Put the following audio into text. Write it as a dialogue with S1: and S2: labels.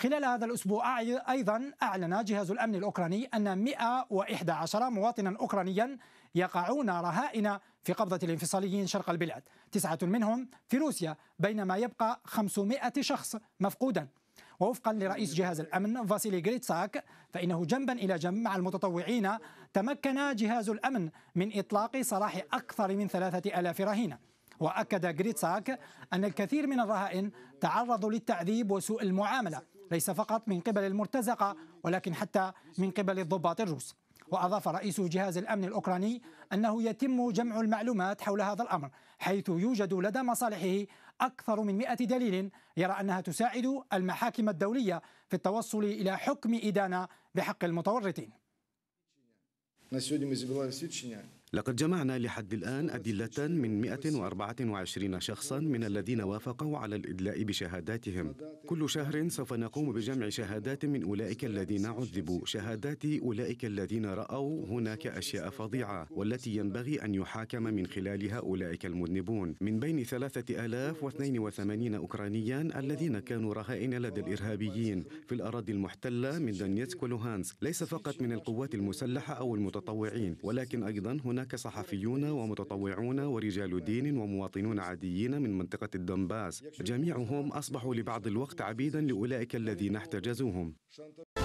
S1: خلال هذا الأسبوع أيضا أعلن جهاز الأمن الأوكراني أن 111 مواطنا أوكرانيا يقعون رهائن في قبضة الانفصاليين شرق البلاد تسعة منهم في روسيا بينما يبقى 500 شخص مفقودا ووفقا لرئيس جهاز الامن فاسيلي غريتساك فانه جنبا الى جنب مع المتطوعين تمكن جهاز الامن من اطلاق سراح اكثر من ثلاثه الاف رهينه واكد غريتساك ان الكثير من الرهائن تعرضوا للتعذيب وسوء المعامله ليس فقط من قبل المرتزقة ولكن حتى من قبل الضباط الروس وأضاف رئيس جهاز الأمن الأوكراني أنه يتم جمع المعلومات حول هذا الأمر حيث يوجد لدى مصالحه أكثر من مئة دليل يرى أنها تساعد المحاكم الدولية في التوصل إلى حكم إدانة بحق المتورطين
S2: لقد جمعنا لحد الآن أدلة من 124 شخصا من الذين وافقوا على الإدلاء بشهاداتهم كل شهر سوف نقوم بجمع شهادات من أولئك الذين عذبوا شهادات أولئك الذين رأوا هناك أشياء فظيعة والتي ينبغي أن يحاكم من خلالها أولئك المذنبون من بين 3082 أوكرانيا الذين كانوا رهائن لدى الإرهابيين في الأراضي المحتلة من دونيتسك ولوهانسك ليس فقط من القوات المسلحة أو المتطوعين ولكن أيضا هناك هناك صحفيون ومتطوعون ورجال دين ومواطنون عاديين من منطقة الدنباس جميعهم أصبحوا لبعض الوقت عبيدا لأولئك الذين احتجزوهم